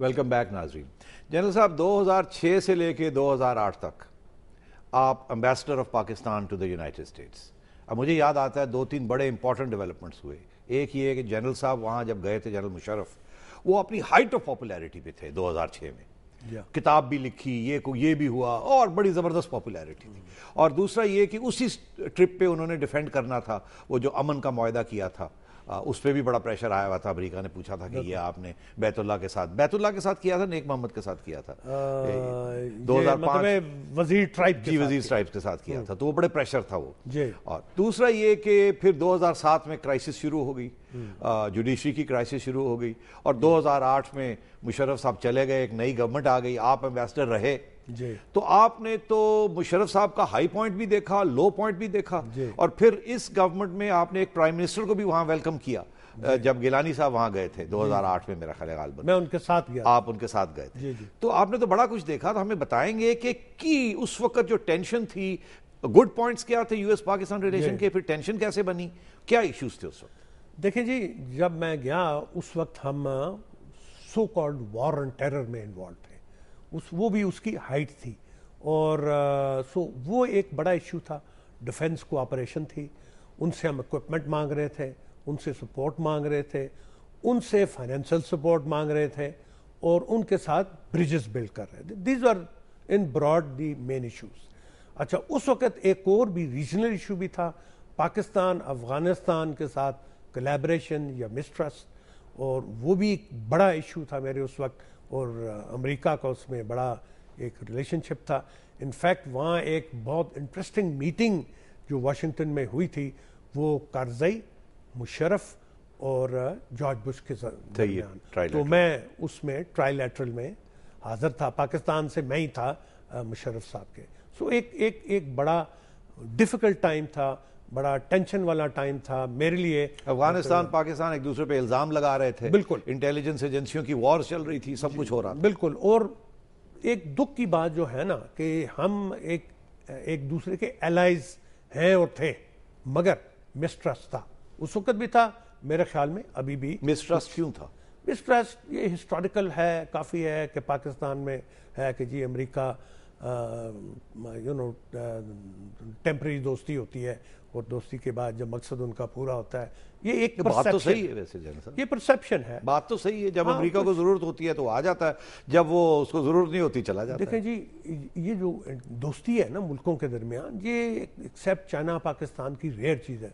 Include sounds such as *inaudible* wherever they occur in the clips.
Welcome back नाजरीन general साहब 2006 से लेके 2008 तक आप ambassador of Pakistan to the United States अब मुझे याद आता है दो तीन बड़े इंपॉर्टेंट डेवलपमेंट्स हुए एक ये कि जनरल साहब वहाँ जब गए थे जनरल मुशरफ वो अपनी हाइट ऑफ पॉपुलैरिटी पे थे 2006 में किताब भी लिखी ये को ये भी हुआ और बड़ी ज़बरदस्त पॉपुलैरिटी थी और दूसरा ये कि उसी ट्रिप पे उन्होंने डिफेंड करना था वो जो अमन का माहा किया था उस पर भी बड़ा प्रेशर आया हुआ था अमरीका ने पूछा था कि ये आपने बैतुल्ला के साथ बैतुल्ला के साथ किया था नेक मोहम्मद के साथ किया था दो हजार मतलब ट्राइब जी वजीर ट्राइब्स के साथ किया हम्म। था तो वो बड़े प्रेशर था वो और दूसरा ये कि फिर 2007 में क्राइसिस शुरू हो गई जुडिशरी हम्म। की क्राइसिस शुरू हो गई और 2008 में मुशर्रफ साहब चले गए एक नई गवर्नमेंट आ गई आप एम्बेसडर रहे तो आपने तो मुशरफ साहब का हाई पॉइंट भी देखा लो पॉइंट भी देखा और फिर इस गवर्नमेंट में आपने एक प्राइम मिनिस्टर को भी वहां वेलकम किया जब गिलानी साहब वहां गए थे 2008 में मेरा ख्याल मैं उनके साथ गया आप उनके साथ गए थे जी जी। तो आपने तो बड़ा कुछ देखा तो हमें बताएंगे कि की उस वक्त जो टेंशन थी गुड पॉइंट्स क्या थे यूएस पाकिस्तान रिलेशन के फिर टेंशन कैसे बनी क्या इश्यूज थे उस वक्त देखिए जी जब मैं गया उस वक्त हम so called war and terror में इन्वॉल्व थे उस वो भी उसकी हाइट थी और सो वो एक बड़ा इशू था डिफेंस कोऑपरेशन थी उनसे हम इक्विपमेंट मांग रहे थे उनसे सपोर्ट मांग रहे थे उनसे फाइनेंशियल सपोर्ट मांग रहे थे और उनके साथ ब्रिजेस बिल्ड कर रहे थे these are in broad the main issues अच्छा उस वक्त एक और भी रीजनल इशू भी था पाकिस्तान अफगानिस्तान के साथ कलेबरेशन या मिसट्रस्ट और वो भी एक बड़ा इशू था मेरे उस वक्त और अमेरिका का उसमें बड़ा एक रिलेशनशिप था इनफैक्ट वहाँ एक बहुत इंटरेस्टिंग मीटिंग जो वाशिंगटन में हुई थी वो कारजई मुशरफ और जॉर्ज बुश के दरमियान तो मैं उसमें ट्राइलेटरल में हाजिर था पाकिस्तान से मैं ही था मुशरफ साहब के सो so, एक एक एक बड़ा डिफिकल्ट टाइम था बड़ा टेंशन वाला टाइम था मेरे लिए अफगानिस्तान तो पाकिस्तान एक दूसरे पे इल्ज़ाम लगा रहे थे बिल्कुल इंटेलिजेंस एजेंसियों की वॉर चल रही थी सब कुछ हो रहा बिल्कुल और एक दुख की बात जो है ना कि हम एक एक दूसरे के एलाइज हैं और थे मगर मिसट्रस्ट था उस वक्त भी था मेरे ख्याल में अभी भी मिसट्रस्ट क्यों था मिसट्रस्ट ये हिस्टोरिकल है काफ़ी है कि पाकिस्तान में है कि जी अमेरिका यू नो टेम्प्रेरी दोस्ती होती है और दोस्ती के बाद जब मकसद उनका पूरा होता है ये एक बात तो सही है वैसे जनसर ये परसेप्शन है बात तो सही है जब हाँ, अमेरिका को ज़रूरत होती है तो आ जाता है जब वो उसको ज़रूरत नहीं होती चला जाता देखें है देखें जी ये जो दोस्ती है ना मुल्कों के दरमियान ये एक्सेप्ट चाइना पाकिस्तान की रेयर चीज़ है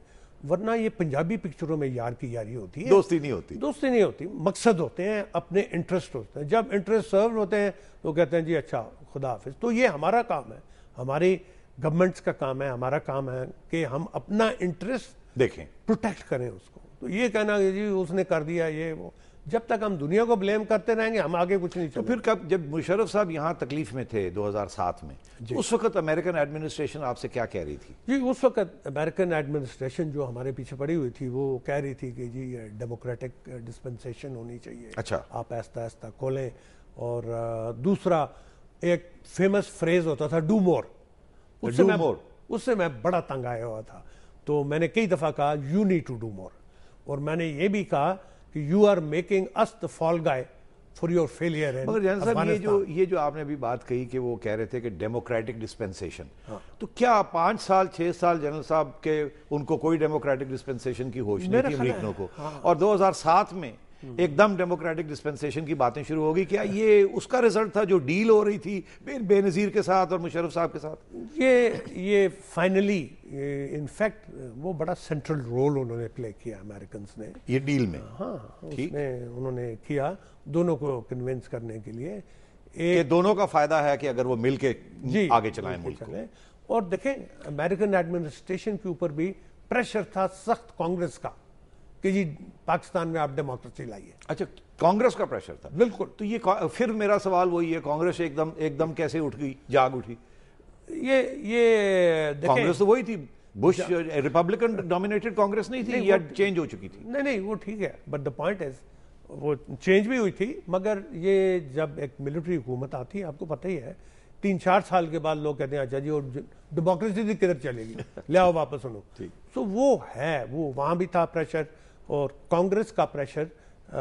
वरना ये पंजाबी पिक्चरों में यार की यारी होती है दोस्ती नहीं होती दोस्ती नहीं होती मकसद होते हैं अपने इंटरेस्ट होते हैं जब इंटरेस्ट सर्व होते हैं तो कहते हैं जी अच्छा खुदा हाफिज तो ये हमारा काम है हमारी गवर्नमेंट्स का काम है हमारा काम है कि हम अपना इंटरेस्ट देखें प्रोटेक्ट करें उसको तो ये कहना जी उसने कर दिया ये वो जब तक हम दुनिया को ब्लेम करते रहेंगे हम आगे कुछ नहीं तो फिर कब जब मुशरफ साहब यहाँ तकलीफ में थे 2007 में उस वक्त अमेरिकन एडमिनिस्ट्रेशन आपसे क्या कह रही थी जी उस वक्त अमेरिकन एडमिनिस्ट्रेशन जो हमारे पीछे पड़ी हुई थी वो कह रही थी कि जी डेमोक्रेटिक डिस्पेंसेशन होनी चाहिए अच्छा आप ऐसा ऐसा खोलें और दूसरा एक फेमस फ्रेज होता था डू मोर उससे मैं मोर उससे मैं बड़ा तंग आया हुआ था तो मैंने कई दफ़ा कहा you need to do more और मैंने ये भी कहा कि you are making us the fall guy for your failure मगर जैन साहब ये जो ये जो आपने अभी बात कही कि वो कह रहे थे कि डेमोक्रेटिक डिस्पेंसेशन हाँ। तो क्या पाँच साल छः साल जनरल साहब के उनको कोई डेमोक्रेटिक डिस्पेंसेशन की होश नहीं थी अमरीकनों को हाँ। और 2007 में एकदम डेमोक्रेटिक डिस्पेंसेशन की बातें शुरू होगी क्या ये उसका रिजल्ट था जो डील हो रही थी बे, बेनज़ीर के साथ और मुशरफ साहब के साथ ये ये फाइनली इनफैक्ट वो बड़ा सेंट्रल रोल उन्होंने प्ले किया अमेरिकन ने ये डील में हाँ उन्होंने किया दोनों को कन्विंस करने के लिए ये दोनों का फायदा है कि अगर वो मिलके जी आगे चलाएं मुल्क को और देखें अमेरिकन एडमिनिस्ट्रेशन के ऊपर भी प्रेशर था सख्त कांग्रेस का कि जी पाकिस्तान में आप डेमोक्रेसी लाइए अच्छा कांग्रेस का प्रेशर था बिल्कुल तो ये फिर मेरा सवाल वही है कांग्रेस एकदम एकदम कैसे उठ गई जाग उठी ये ये कांग्रेस तो वही थी बुश रिपब्लिकन डोमिनेटेड कांग्रेस नहीं थी या चेंज हो चुकी थी नहीं नहीं वो ठीक है बट द पॉइंट इज वो चेंज भी हुई थी मगर ये जब एक मिलिट्री हुकूमत आती है आपको पता ही है तीन चार साल के बाद लोग कहते हैं अच्छा जी और डेमोक्रेसी किधर चलेगी *laughs* ले आओ वापस उन्होंने सो वो है वो वहाँ भी था प्रेशर और कांग्रेस का प्रेशर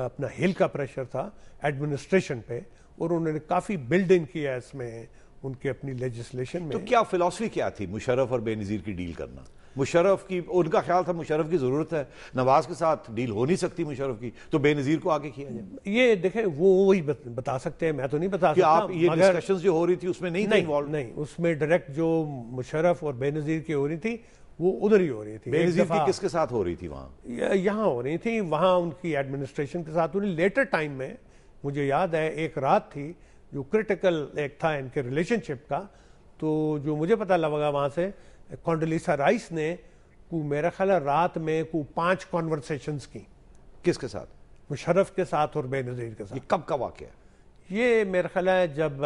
अपना हिल का प्रेशर था एडमिनिस्ट्रेशन पे और उन्होंने काफ़ी बिल्ड इन किया इसमें उनके अपनी लेजिस्लेशन तो में तो क्या फिलॉसफी क्या थी मुशरफ और बेनज़ीर की डील करना मुशरफ की उनका ख्याल था मुशरफ की ज़रूरत है नवाज के साथ डील हो नहीं सकती मुशरफ की तो बेनज़ीर को आगे किया जाए ये देखें वो वही बता सकते हैं मैं तो नहीं बता कि आप ये डिस्कशंस जो हो रही थी उसमें नहीं, नहीं, नहीं उसमें डायरेक्ट जो मुशरफ और बेनज़ीर की हो रही थी वो उधर ही हो रही थी की किसके साथ हो रही थी वहाँ यहाँ हो रही थी वहाँ उनकी एडमिनिस्ट्रेशन के साथ उन्हें लेटर टाइम में मुझे याद है एक रात थी जो क्रिटिकल एक था इनके रिलेशनशिप का तो जो मुझे पता लगा वहाँ से कॉन्डलिसा राइस ने को मेरा ख्याल है रात में को पांच कॉन्वर्सेशन की किसके साथ मुशरफ के साथ और बेनज़ीर के साथ ये कब का वाक्य है ये मेरा ख्याल है जब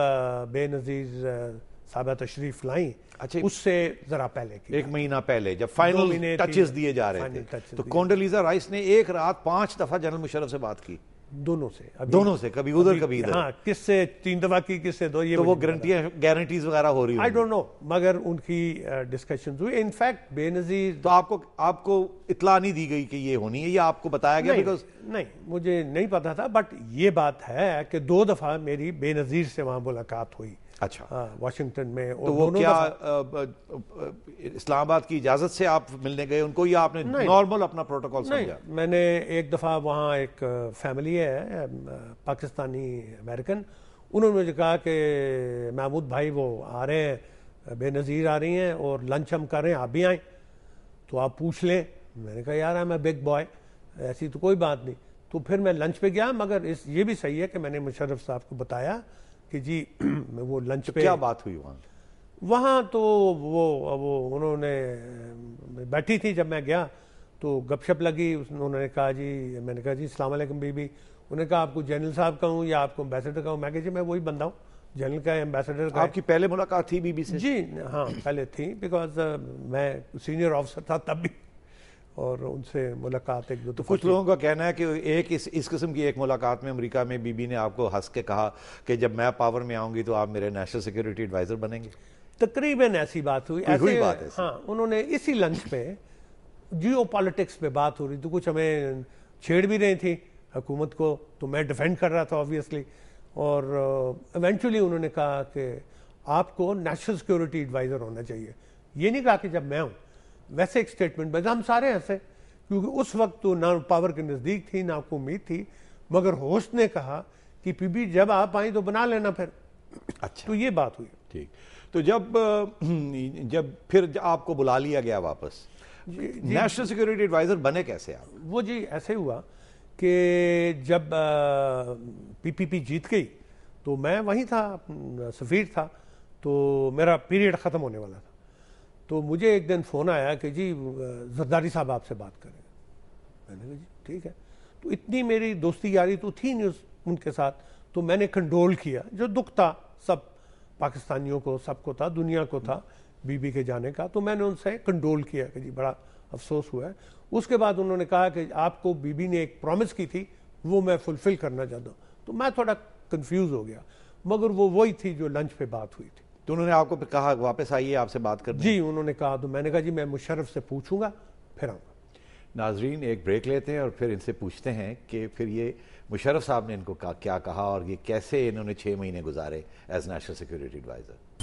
बेनज़ीर साहबा तशरीफ लाई अच्छा उससे जरा पहले की एक महीना पहले जब फाइनल टचेस दिए जा रहे थे तो कौंडलीजा राइस ने एक रात पांच दफा जनरल मुशरफ से बात की दोनों से अभी दोनों से कभी उधर कभी इधर हाँ किससे तीन दफा की किससे दो ये तो वो गारंटियां गारंटीज वगैरह हो रही आई डोंट नो मगर उनकी डिस्कशन हुई इनफैक्ट बेनजीर तो आपको आपको इतला नहीं दी गई कि ये होनी है ये आपको बताया गया बिकॉज नहीं मुझे नहीं पता था बट ये बात है कि दो दफा मेरी बेनजीर से वहां मुलाकात हुई अच्छा हाँ, वाशिंगटन में और तो वो क्या इस्लामाबाद की इजाजत से आप मिलने गए उनको या आपने नॉर्मल अपना प्रोटोकॉल समझा मैंने एक दफ़ा वहाँ एक फैमिली है पाकिस्तानी अमेरिकन उन्होंने मुझे कहा कि महमूद भाई वो आ रहे हैं बेनज़ीर आ रही हैं और लंच हम कर रहे हैं आप भी आए तो आप पूछ लें मैंने कहा यार मैं बिग बॉय ऐसी तो कोई बात नहीं तो फिर मैं लंच पे गया मगर इस ये भी सही है कि मैंने मुशर्रफ साहब को बताया कि जी *clears throat* वो लंच तो पे क्या बात हुई वहाँ वहाँ तो वो वो उन्होंने बैठी थी जब मैं गया तो गपशप लगी उन्होंने कहा जी मैंने कहा जी अलैकुम बीबी उन्होंने कहा आपको जनरल साहब का हूँ या आपको एम्बेसडर का हूँ मैं कहा जी मैं वही बंदा हूँ जनरल का एम्बेसडर का आपकी पहले मुलाकात थी बीबी से जी हाँ पहले थी बिकॉज मैं सीनियर ऑफिसर था तब भी और उनसे मुलाकात एक दो तो कुछ लोगों का कहना है कि एक इस इस किस्म की एक मुलाकात में अमेरिका में बीबी ने आपको हंस के कहा कि जब मैं पावर में आऊँगी तो आप मेरे नेशनल सिक्योरिटी एडवाइज़र बनेंगे तकरीबन ऐसी बात हुई ऐसी हुई बात है हाँ उन्होंने इसी लंच में जियो पॉलिटिक्स पे बात हो रही तो कुछ हमें छेड़ भी रही थी हुकूमत को तो मैं डिफेंड कर रहा था ऑब्वियसली और इवेंचुअली uh, उन्होंने कहा कि आपको नेशनल सिक्योरिटी एडवाइज़र होना चाहिए ये नहीं कहा कि जब मैं हूँ वैसे एक स्टेटमेंट बजा हम सारे हंसे क्योंकि उस वक्त तो ना पावर के नज़दीक थी ना आपको उम्मीद थी मगर होस्ट ने कहा कि पीबी जब आप आए तो बना लेना फिर अच्छा तो ये बात हुई ठीक तो जब जब फिर आपको बुला लिया गया वापस नेशनल सिक्योरिटी एडवाइज़र बने कैसे आप वो जी ऐसे हुआ कि जब पीपीपी जीत गई तो मैं वहीं था सफ़ीर था तो मेरा पीरियड ख़त्म होने वाला था तो मुझे एक दिन फ़ोन आया कि जी जरदारी साहब आपसे बात करें मैंने कहा जी ठीक है तो इतनी मेरी दोस्ती यारी तो थी नहीं उनके साथ तो मैंने कंट्रोल किया जो दुख था सब पाकिस्तानियों को सबको था दुनिया को था बीबी के जाने का तो मैंने उनसे कंट्रोल किया कि जी बड़ा अफसोस हुआ है उसके बाद उन्होंने कहा कि आपको बीबी ने एक प्रॉमिस की थी वो मैं फुलफ़िल करना चाहता हूँ तो मैं थोड़ा कन्फ्यूज़ हो गया मगर वो वही थी जो लंच पे बात हुई थी तो उन्होंने आपको कहा वापस आइए आपसे बात कर जी उन्होंने कहा तो मैंने कहा जी मैं मुशरफ़ से पूछूंगा फिर आऊँगा नाजरीन एक ब्रेक लेते हैं और फिर इनसे पूछते हैं कि फिर ये मुशरफ साहब ने इनको क्या कहा और ये कैसे इन्होंने छः महीने गुजारे एज नेशनल सिक्योरिटी एडवाइज़र